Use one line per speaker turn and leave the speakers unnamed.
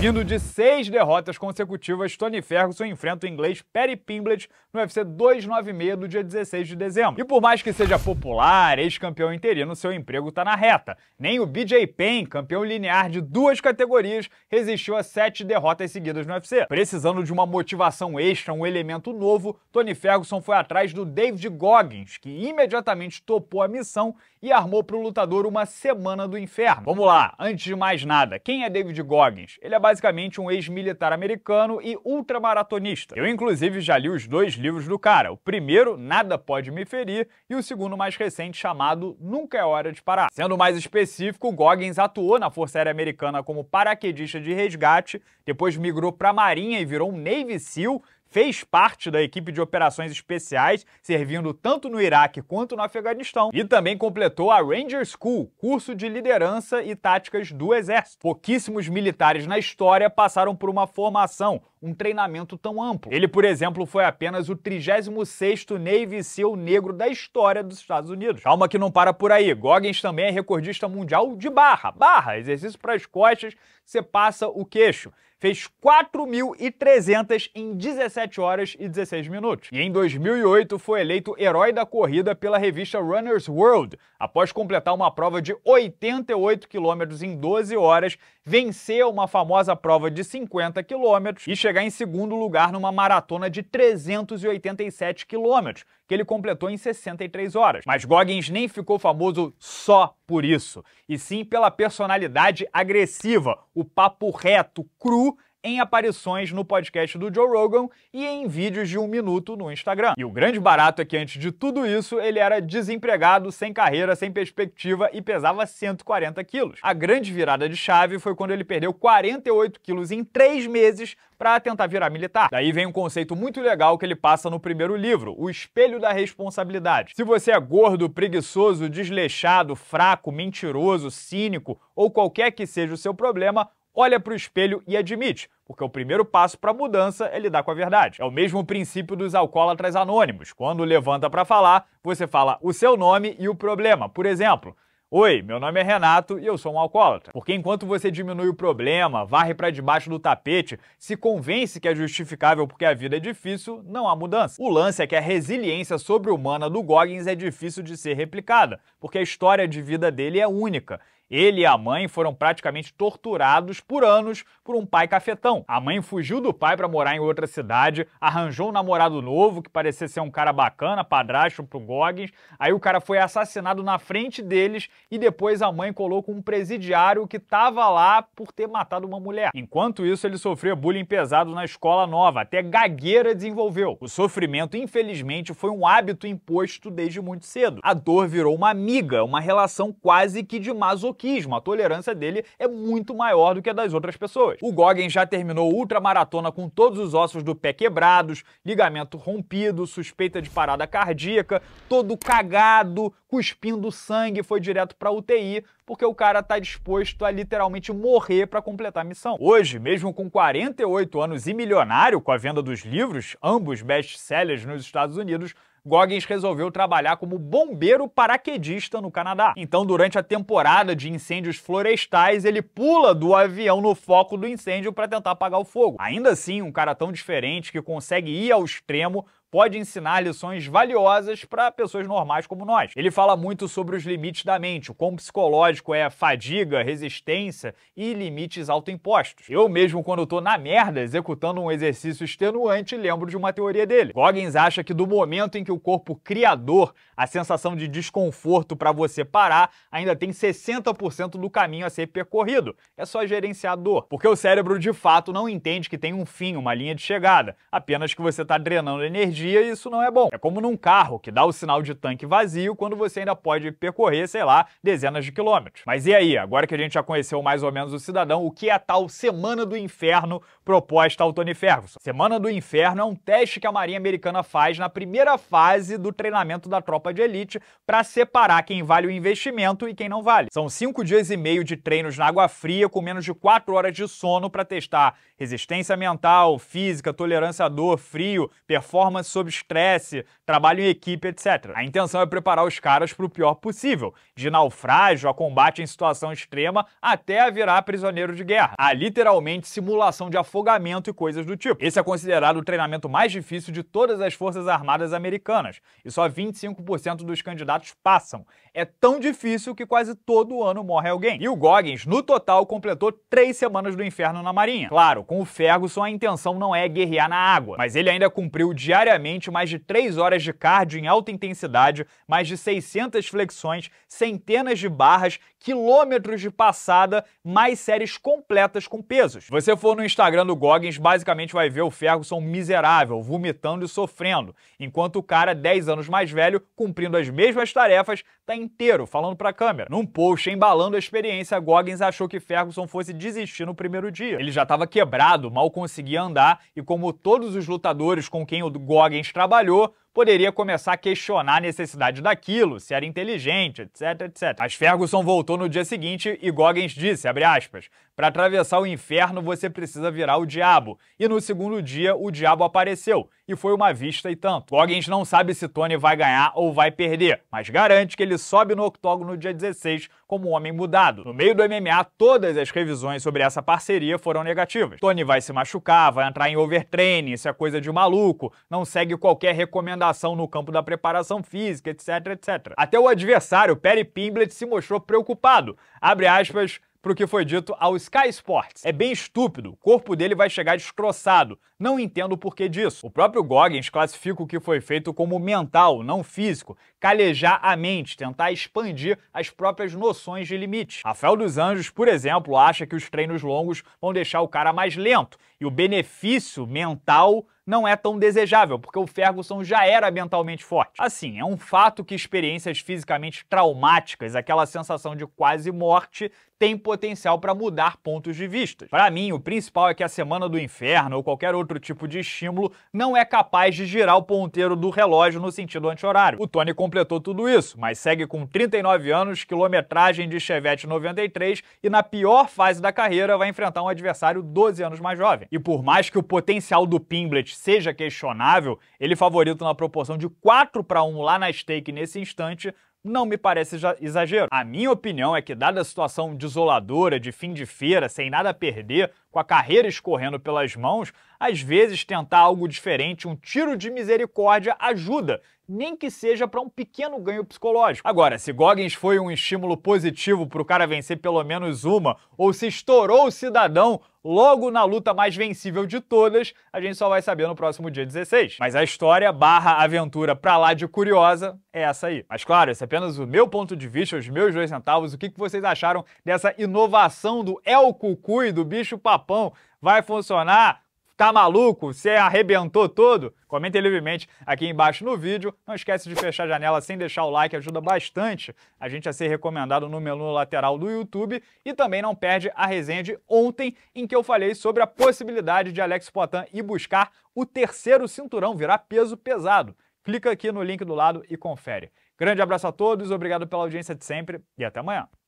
Vindo de seis derrotas consecutivas, Tony Ferguson enfrenta o inglês Perry Pimblett no UFC 296 do dia 16 de dezembro. E por mais que seja popular, ex-campeão interino, seu emprego está na reta. Nem o BJ Penn, campeão linear de duas categorias, resistiu a sete derrotas seguidas no UFC. Precisando de uma motivação extra, um elemento novo, Tony Ferguson foi atrás do David Goggins, que imediatamente topou a missão e armou para o lutador uma semana do inferno. Vamos lá, antes de mais nada, quem é David Goggins? Ele é basicamente um ex-militar americano e ultramaratonista. Eu, inclusive, já li os dois livros do cara. O primeiro, Nada Pode Me Ferir, e o segundo mais recente, chamado Nunca é Hora de Parar. Sendo mais específico, Goggins atuou na Força Aérea Americana como paraquedista de resgate, depois migrou para a Marinha e virou um Navy SEAL, fez parte da equipe de operações especiais, servindo tanto no Iraque quanto no Afeganistão, e também completou a Ranger School, curso de liderança e táticas do Exército. Pouquíssimos militares na história passaram por uma formação um treinamento tão amplo. Ele, por exemplo, foi apenas o 36º Navy SEAL negro da história dos Estados Unidos. Calma que não para por aí. Goggins também é recordista mundial de barra. Barra, exercício para as costas, você passa o queixo fez 4.300 em 17 horas e 16 minutos. E em 2008 foi eleito herói da corrida pela revista Runner's World, após completar uma prova de 88 quilômetros em 12 horas, venceu uma famosa prova de 50 quilômetros e chegou chegar em segundo lugar numa maratona de 387 quilômetros, que ele completou em 63 horas. Mas Goggins nem ficou famoso só por isso, e sim pela personalidade agressiva, o papo reto, cru em aparições no podcast do Joe Rogan e em vídeos de um minuto no Instagram. E o grande barato é que antes de tudo isso, ele era desempregado, sem carreira, sem perspectiva e pesava 140 quilos. A grande virada de chave foi quando ele perdeu 48 quilos em três meses para tentar virar militar. Daí vem um conceito muito legal que ele passa no primeiro livro, O Espelho da Responsabilidade. Se você é gordo, preguiçoso, desleixado, fraco, mentiroso, cínico ou qualquer que seja o seu problema, olha para o espelho e admite, porque o primeiro passo para a mudança é lidar com a verdade. É o mesmo princípio dos alcoólatras anônimos. Quando levanta para falar, você fala o seu nome e o problema. Por exemplo, Oi, meu nome é Renato e eu sou um alcoólatra. Porque enquanto você diminui o problema, varre para debaixo do tapete, se convence que é justificável porque a vida é difícil, não há mudança. O lance é que a resiliência sobre-humana do Goggins é difícil de ser replicada, porque a história de vida dele é única ele e a mãe foram praticamente torturados por anos por um pai cafetão. A mãe fugiu do pai para morar em outra cidade, arranjou um namorado novo que parecia ser um cara bacana, padrasto pro Goggins. Aí o cara foi assassinado na frente deles e depois a mãe colou com um presidiário que tava lá por ter matado uma mulher. Enquanto isso, ele sofria bullying pesado na escola nova, até gagueira desenvolveu. O sofrimento, infelizmente, foi um hábito imposto desde muito cedo. A dor virou uma amiga, uma relação quase que de masoquismo masoquismo, a tolerância dele é muito maior do que a das outras pessoas. O Goggin já terminou ultramaratona com todos os ossos do pé quebrados, ligamento rompido, suspeita de parada cardíaca, todo cagado, cuspindo sangue, foi direto para UTI, porque o cara tá disposto a literalmente morrer para completar a missão. Hoje, mesmo com 48 anos e milionário com a venda dos livros, ambos best-sellers nos Estados Unidos, Goggins resolveu trabalhar como bombeiro paraquedista no Canadá. Então, durante a temporada de incêndios florestais, ele pula do avião no foco do incêndio para tentar apagar o fogo. Ainda assim, um cara tão diferente que consegue ir ao extremo pode ensinar lições valiosas para pessoas normais como nós. Ele fala muito sobre os limites da mente, o quão psicológico é fadiga, resistência e limites autoimpostos. Eu mesmo, quando estou na merda executando um exercício extenuante, lembro de uma teoria dele. Goggins acha que do momento em que o corpo criador a sensação de desconforto para você parar ainda tem 60% do caminho a ser percorrido. É só gerenciar a dor, porque o cérebro de fato não entende que tem um fim, uma linha de chegada, apenas que você está drenando energia dia e isso não é bom. É como num carro que dá o sinal de tanque vazio quando você ainda pode percorrer, sei lá, dezenas de quilômetros. Mas e aí, agora que a gente já conheceu mais ou menos o cidadão, o que é a tal Semana do Inferno proposta ao Tony Ferguson? Semana do Inferno é um teste que a Marinha Americana faz na primeira fase do treinamento da tropa de elite para separar quem vale o investimento e quem não vale. São cinco dias e meio de treinos na água fria com menos de quatro horas de sono para testar resistência mental, física, tolerância à dor, frio, performance sob estresse, trabalho em equipe, etc. A intenção é preparar os caras para o pior possível, de naufrágio a combate em situação extrema até a virar prisioneiro de guerra. Há literalmente simulação de afogamento e coisas do tipo. Esse é considerado o treinamento mais difícil de todas as forças armadas americanas, e só 25% dos candidatos passam. É tão difícil que quase todo ano morre alguém. E o Goggins, no total, completou três semanas do inferno na Marinha. Claro, com o Ferguson a intenção não é guerrear na água, mas ele ainda cumpriu diariamente diariamente mais de 3 horas de cardio em alta intensidade, mais de 600 flexões, centenas de barras, quilômetros de passada, mais séries completas com pesos. você for no Instagram do Goggins, basicamente vai ver o Ferguson miserável, vomitando e sofrendo, enquanto o cara, 10 anos mais velho, cumprindo as mesmas tarefas, tá inteiro falando pra câmera. Num post embalando a experiência, Goggins achou que Ferguson fosse desistir no primeiro dia. Ele já estava quebrado, mal conseguia andar e como todos os lutadores com quem o Goggins a gente trabalhou poderia começar a questionar a necessidade daquilo, se era inteligente, etc, etc. Mas Ferguson voltou no dia seguinte e Goggins disse, abre aspas, para atravessar o inferno você precisa virar o diabo. E no segundo dia o diabo apareceu, e foi uma vista e tanto. Goggins não sabe se Tony vai ganhar ou vai perder, mas garante que ele sobe no octógono no dia 16 como um homem mudado. No meio do MMA, todas as revisões sobre essa parceria foram negativas. Tony vai se machucar, vai entrar em overtraining, isso é coisa de maluco, não segue qualquer recomendação recomendação no campo da preparação física, etc, etc. Até o adversário, Perry Pimblett, se mostrou preocupado. Abre aspas o que foi dito ao Sky Sports. É bem estúpido, o corpo dele vai chegar destroçado. Não entendo o porquê disso. O próprio Goggins classifica o que foi feito como mental, não físico, calejar a mente, tentar expandir as próprias noções de limite. Rafael dos Anjos, por exemplo, acha que os treinos longos vão deixar o cara mais lento e o benefício mental não é tão desejável, porque o Ferguson já era mentalmente forte. Assim, é um fato que experiências fisicamente traumáticas, aquela sensação de quase morte, tem potencial para mudar pontos de vista. Para mim, o principal é que a Semana do Inferno ou qualquer outro tipo de estímulo não é capaz de girar o ponteiro do relógio no sentido anti-horário. O Tony completou tudo isso, mas segue com 39 anos, quilometragem de Chevette 93 e na pior fase da carreira vai enfrentar um adversário 12 anos mais jovem. E por mais que o potencial do Pimblet seja questionável, ele é favorito na proporção de 4 para 1 lá na stake nesse instante não me parece exagero. A minha opinião é que, dada a situação desoladora de fim de feira, sem nada a perder, com a carreira escorrendo pelas mãos, às vezes tentar algo diferente, um tiro de misericórdia, ajuda, nem que seja para um pequeno ganho psicológico. Agora, se Goggins foi um estímulo positivo para o cara vencer pelo menos uma, ou se estourou o cidadão logo na luta mais vencível de todas, a gente só vai saber no próximo dia 16. Mas a história barra aventura pra lá de curiosa é essa aí. Mas claro, esse é apenas o meu ponto de vista, os meus dois centavos, o que, vocês acharam dessa inovação do El Cucu e do bicho papai Japão vai funcionar? Tá maluco? Você arrebentou todo? Comente livremente aqui embaixo no vídeo. Não esquece de fechar a janela sem deixar o like, ajuda bastante a gente a ser recomendado no menu lateral do YouTube. E também não perde a resenha de ontem, em que eu falei sobre a possibilidade de Alex Poitin ir buscar o terceiro cinturão, virar peso pesado. Clica aqui no link do lado e confere. Grande abraço a todos, obrigado pela audiência de sempre e até amanhã.